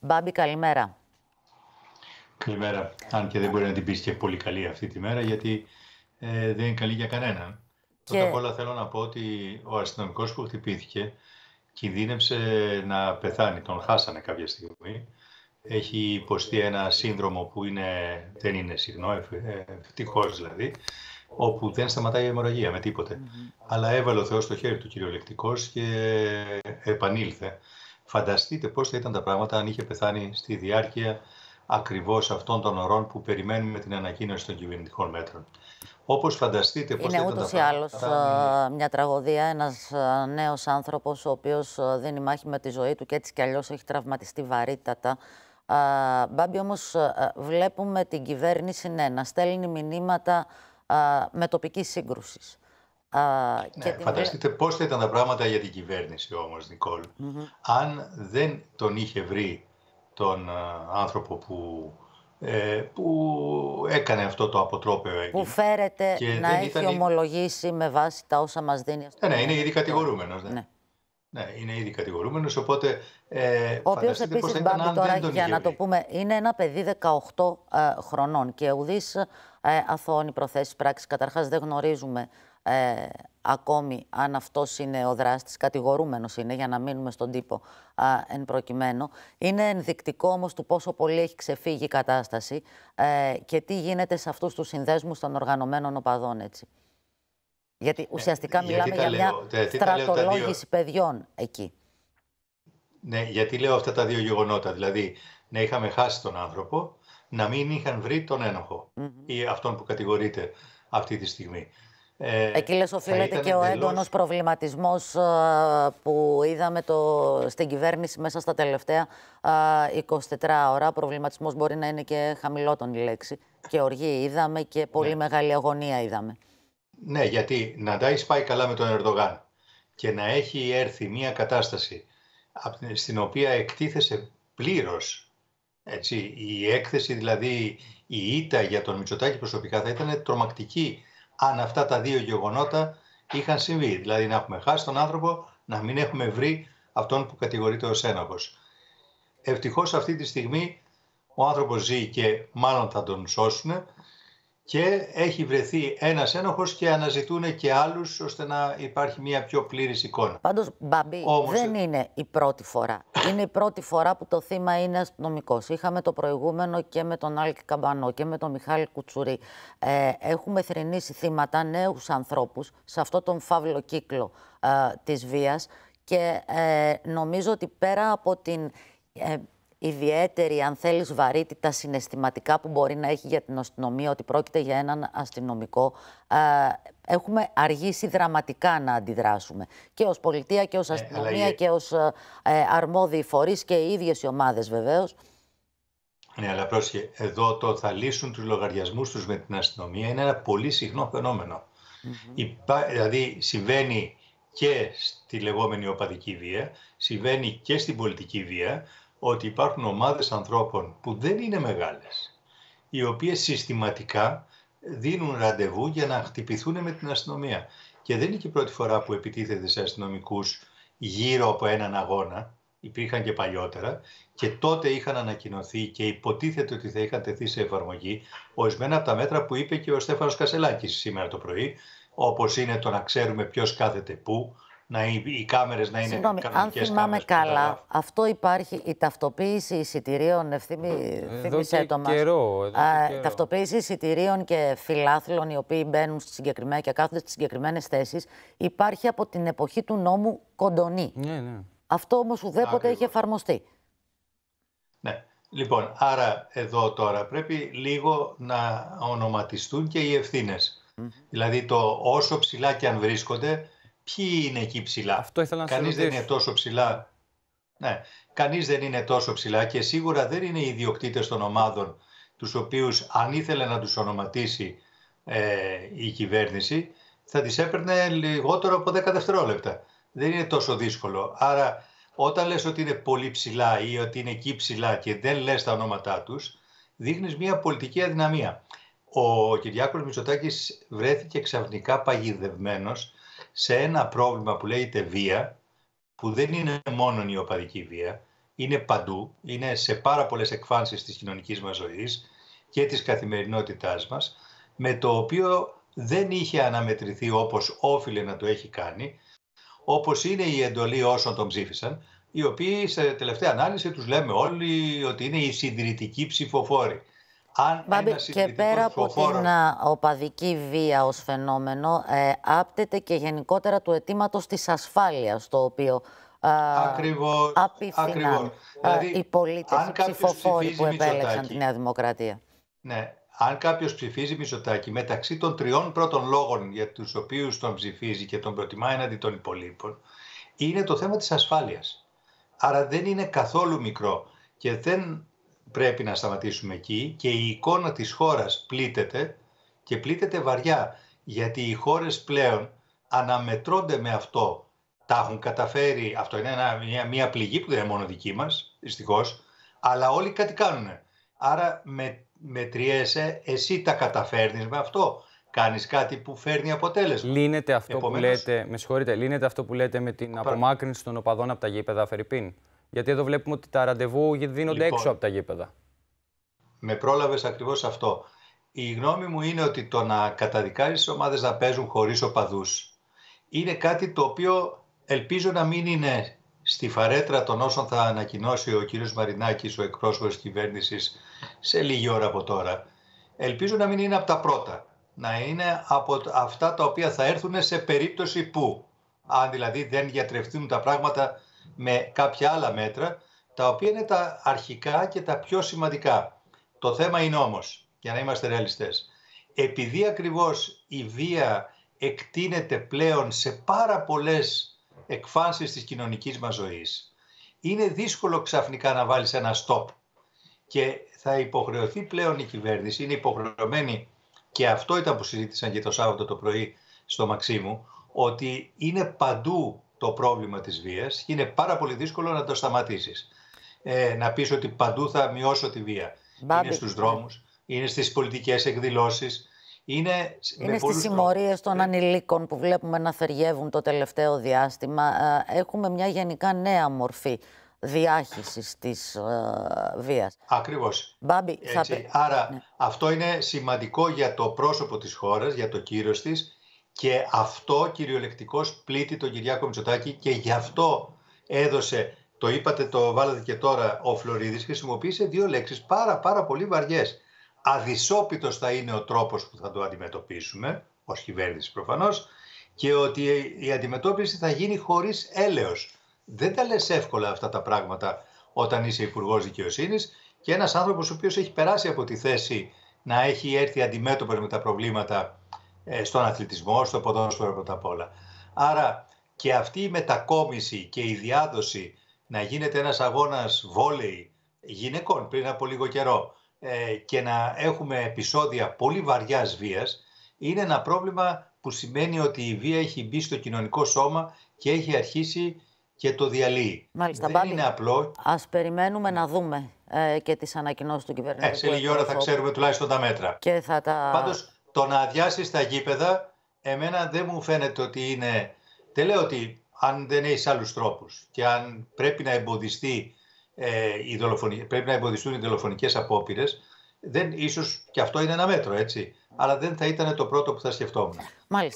Μπάμπη, καλημέρα. Καλημέρα. Αν και δεν μπορεί να την πεις και πολύ καλή αυτή τη μέρα, γιατί ε, δεν είναι καλή για κανέναν. Και... Πρώτα απ' όλα θέλω να πω ότι ο αστυνομικός που χτυπήθηκε κινδύνευσε να πεθάνει. Τον χάσανε κάποια στιγμή. Έχει υποστεί ένα σύνδρομο που είναι, δεν είναι συχνό, ε, ευτυχώς δηλαδή, όπου δεν σταματάει η αιμορραγία με τιποτε Αλλά έβαλε ο Θεός το χέρι του κυριολεκτικός και επανήλθε. Φανταστείτε πώς θα ήταν τα πράγματα αν είχε πεθάνει στη διάρκεια ακριβώς αυτών των ωρών που περιμένουμε την ανακοίνωση των κυβερνητικών μέτρων. Όπως φανταστείτε πώς Είναι θα ήταν τα πράγματα... Είναι ούτως ή άλλως ε, μια τραγωδία, ένας ε, νέος άνθρωπος ο οποίος ε, δίνει μάχη με τη ζωή του και έτσι κι αλλιώς έχει τραυματιστεί βαρύτατα. Μπάμπη όμως βλέπουμε την κυβέρνηση ναι, να στέλνει μηνύματα με τοπική σύγκρουσης. Ναι, και Φανταστείτε πώς θα ήταν τα πράγματα για την κυβέρνηση όμως, Αν δεν τον είχε βρει τον ε, άνθρωπο που, ε, που έκανε αυτό το αποτρόπαιο Που φέρεται να έχει ομολογήσει με βάση τα όσα μας δίνει. Ναι, ναι, είναι ήδη κατηγορούμενος. Ναι. ναι. Ναι, είναι ήδη κατηγορούμενος, οπότε ε, Ο οποίος επίσης, Μπάμπη, τώρα, για να το πούμε, είναι ένα παιδί 18 ε, χρονών και ουδής ε, αθώνει προθέσεις πράξης. Καταρχάς δεν γνωρίζουμε ε, ακόμη αν αυτός είναι ο δράστης, κατηγορούμενος είναι για να μείνουμε στον τύπο α, εν προκειμένου. Είναι ενδεικτικό όμως του πόσο πολύ έχει ξεφύγει η κατάσταση ε, και τι γίνεται σε αυτούς τους συνδέσμους των οργανωμένων οπαδών έτσι. Γιατί ε, ουσιαστικά μιλάμε για μια ε, στρατολόγηση δύο... παιδιών εκεί. Ναι, γιατί λέω αυτά τα δύο γεγονότα. Δηλαδή, να είχαμε χάσει τον άνθρωπο, να μην είχαν βρει τον ένοχο mm ή αυτόν που κατηγορείται αυτή τη στιγμή. Ε, Εκεί λες οφείλεται και ο έντονος προβληματισμός ε, που είδαμε το, στην κυβέρνηση μέσα στα τελευταία 24 ε, ώρα. Προβληματισμός μπορεί να είναι και η λέξη. Και οργή είδαμε και πολύ ναι. μεγάλη αγωνία είδαμε. Ναι, γιατί να τα πάει καλά με τον Ερντογάν και να έχει έρθει μια κατάσταση στην οποία εκτίθεσε πλήρως έτσι, η έκθεση, δηλαδή η ήττα για τον Μητσοτάκη προσωπικά θα ήταν τρομακτική αν αυτά τα δύο γεγονότα είχαν συμβεί. Δηλαδή να έχουμε χάσει τον άνθρωπο, να μην έχουμε βρει αυτόν που κατηγορείται ως ένοχος. Ευτυχώς αυτή τη στιγμή ο άνθρωπος ζει και μάλλον θα τον σώσουν και έχει βρεθεί ένας ένοχος και αναζητούν και άλλους ώστε να υπάρχει μια πιο πλήρης εικόνα. Πάντως, Μπαμπή, δεν ε, είναι η πρώτη φορά. είναι η πρώτη φορά που το θύμα είναι αστυνομικός. Είχαμε το προηγούμενο και με τον Άλκη Καμπανό και με τον Μιχάλη Κουτσουρή. Ε, έχουμε θρυνήσει θύματα νέους ανθρώπους σε αυτόν τον φαύλο κύκλο ε, της βίας και ε, νομίζω ότι πέρα από την ιδιαίτερη, αν θέλεις, βαρύτητα συναισθηματικά που μπορεί να έχει για την αστυνομία, ότι πρόκειται για έναν αστυνομικό. Έχουμε αργήσει δραματικά να αντιδράσουμε και ως πολιτεία και ως ε, αστυνομία και ως ε, ε, αρμόδιοι φορείς και οι ίδιες οι ομάδες βεβαίως. Ναι, αλλά πρόσχε, εδώ το θα λύσουν τους λογαριασμούς τους με την αστυνομία είναι ένα πολύ συχνό φαινόμενο. Mm-hmm. δηλαδή συμβαίνει και στη λεγόμενη οπαδική βία, συμβαίνει και στην πολιτική βία, ότι υπάρχουν ομάδες ανθρώπων που δεν είναι μεγάλες, οι οποίες συστηματικά δίνουν ραντεβού για να χτυπηθούν με την αστυνομία. Και δεν είναι και η πρώτη φορά που επιτίθεται σε αστυνομικούς γύρω από έναν αγώνα, υπήρχαν και παλιότερα, και τότε είχαν ανακοινωθεί και υποτίθεται ότι θα είχαν τεθεί σε εφαρμογή ορισμένα από τα μέτρα που είπε και ο Στέφανος Κασελάκης σήμερα το πρωί, όπως είναι το να ξέρουμε ποιος κάθεται πού, να, οι κάμερες να είναι Συγγνώμη, αν θυμάμαι καλά, αυτό υπάρχει η ταυτοποίηση εισιτηρίων. Ευθύμη, ε, εδώ το μας. Καιρό, καιρό. ταυτοποίηση εισιτηρίων και φιλάθλων οι οποίοι μπαίνουν στη και κάθονται στις συγκεκριμένες θέσεις υπάρχει από την εποχή του νόμου Κοντονή. Ναι, ναι. Αυτό όμως ουδέποτε έχει εφαρμοστεί. Ναι. Λοιπόν, άρα εδώ τώρα πρέπει λίγο να ονοματιστούν και οι ευθύνες. Δηλαδή το όσο ψηλά και αν βρίσκονται, ποιοι είναι εκεί ψηλά. Αυτό ήθελα να Κανείς δεν είναι τόσο ψηλά. Ναι, κανείς δεν είναι τόσο ψηλά και σίγουρα δεν είναι οι ιδιοκτήτες των ομάδων τους οποίους αν ήθελε να τους ονοματίσει ε, η κυβέρνηση θα τις έπαιρνε λιγότερο από 10 δευτερόλεπτα. Δεν είναι τόσο δύσκολο. Άρα όταν λες ότι είναι πολύ ψηλά ή ότι είναι εκεί ψηλά και δεν λες τα ονόματά τους, δείχνεις μια πολιτική αδυναμία. Ο Κυριάκος Μητσοτάκης βρέθηκε ξαφνικά παγιδευμένος σε ένα πρόβλημα που λέγεται βία, που δεν είναι μόνο η οπαδική βία, είναι παντού, είναι σε πάρα πολλές εκφάνσεις της κοινωνικής μας ζωής και της καθημερινότητάς μας, με το οποίο δεν είχε αναμετρηθεί όπως όφιλε να το έχει κάνει, όπως είναι η εντολή όσων τον ψήφισαν, οι οποίοι σε τελευταία ανάλυση τους λέμε όλοι ότι είναι οι συντηρητικοί ψηφοφόροι. Αν Μπάμπη, και πέρα από την οπαδική βία ως φαινόμενο, ε, άπτεται και γενικότερα του αιτήματος της ασφάλειας, το οποίο ε, ακριβώς, ακριβώς. Δηλαδή, οι πολίτες, οι ψηφοφόροι που επέλεξαν τη Νέα Δημοκρατία. Ναι, αν κάποιος ψηφίζει Μητσοτάκη μεταξύ των τριών πρώτων λόγων για τους οποίους τον ψηφίζει και τον προτιμάει έναντι των υπολείπων, είναι το θέμα της ασφάλειας. Άρα δεν είναι καθόλου μικρό και δεν πρέπει να σταματήσουμε εκεί και η εικόνα της χώρας πλήττεται και πλήττεται βαριά γιατί οι χώρες πλέον αναμετρώνται με αυτό. Τα έχουν καταφέρει, αυτό είναι μια, μια πληγή που δεν είναι μόνο δική μας, δυστυχώς, αλλά όλοι κάτι κάνουν. Άρα με, μετριέσαι, εσύ τα καταφέρνεις με αυτό. Κάνεις κάτι που φέρνει αποτέλεσμα. Λύνεται αυτό, που λέτε, με λύνεται αυτό που λέτε με την απομάκρυνση των οπαδών από τα γήπεδα Φερρυπίν. Γιατί εδώ βλέπουμε ότι τα ραντεβού δίνονται λοιπόν, έξω από τα γήπεδα. Με πρόλαβες ακριβώς αυτό. Η γνώμη μου είναι ότι το να καταδικάζεις τις ομάδες να παίζουν χωρίς οπαδούς είναι κάτι το οποίο ελπίζω να μην είναι στη φαρέτρα των όσων θα ανακοινώσει ο κύριος Μαρινάκης, ο εκπρόσωπος της κυβέρνησης, σε λίγη ώρα από τώρα. Ελπίζω να μην είναι από τα πρώτα. Να είναι από αυτά τα οποία θα έρθουν σε περίπτωση που, αν δηλαδή δεν διατρευτούν τα πράγματα με κάποια άλλα μέτρα, τα οποία είναι τα αρχικά και τα πιο σημαντικά. Το θέμα είναι όμως, για να είμαστε ρεαλιστές, επειδή ακριβώς η βία εκτείνεται πλέον σε πάρα πολλές εκφάνσεις της κοινωνικής μας ζωής, είναι δύσκολο ξαφνικά να βάλεις ένα stop. Και θα υποχρεωθεί πλέον η κυβέρνηση, είναι υποχρεωμένη, και αυτό ήταν που συζήτησαν και το Σάββατο το πρωί στο Μαξίμου, ότι είναι παντού το πρόβλημα της βίας είναι πάρα πολύ δύσκολο να το σταματήσεις. Ε, να πεις ότι παντού θα μειώσω τη βία. είναι στους δρόμους, είναι στις πολιτικές εκδηλώσεις, είναι, είναι στις συμμορίες των ε, ανηλίκων που βλέπουμε να θεριεύουν το τελευταίο διάστημα. Ε, έχουμε μια γενικά νέα μορφή διάχυσης της ε, βίας. Ακριβώς. Μπάμπη, Άρα ναι. αυτό είναι σημαντικό για το πρόσωπο της χώρας, για το κύριο της και αυτό κυριολεκτικώς πλήττει τον Κυριάκο Μητσοτάκη και γι' αυτό έδωσε, το είπατε, το βάλατε και τώρα, ο Φλωρίδης χρησιμοποίησε δύο λέξεις πάρα πάρα πολύ βαριές. Αδυσόπιτος θα είναι ο τρόπος που θα το αντιμετωπίσουμε, ως κυβέρνηση προφανώς, και ότι η αντιμετώπιση θα γίνει χωρίς έλεος. Δεν τα λες εύκολα αυτά τα πράγματα όταν είσαι υπουργός δικαιοσύνης και ένας άνθρωπος ο οποίος έχει περάσει από τη θέση να έχει έρθει αντιμέτωπος με τα προβλήματα ε, στον αθλητισμό, στο ποδόσφαιρο πρώτα απ' όλα. Άρα και αυτή η μετακόμιση και η διάδοση να γίνεται ένας αγώνας βόλεϊ γυναικών πριν από λίγο καιρό ε, και να έχουμε επεισόδια πολύ βαριάς βίας είναι ένα πρόβλημα που σημαίνει ότι η βία έχει μπει στο κοινωνικό σώμα και έχει αρχίσει και το διαλύει. Μάλιστα, Δεν πάλι. είναι απλό. Ας περιμένουμε να δούμε ε, και τις ανακοινώσεις του κυβερνήτου. Ε, σε λίγη ώρα θα ξέρουμε τουλάχιστον τα μέτρα. Και θα τα το να αδειάσεις τα γήπεδα, εμένα δεν μου φαίνεται ότι είναι. Δεν λέω ότι αν δεν έχεις άλλους τρόπους και αν πρέπει να εμποδιστεί. Ε, πρέπει να εμποδιστούν οι δολοφονικές απόπειρες, δεν, ίσως και αυτό είναι ένα μέτρο, έτσι. Αλλά δεν θα ήταν το πρώτο που θα σκεφτόμουν. Μάλιστα.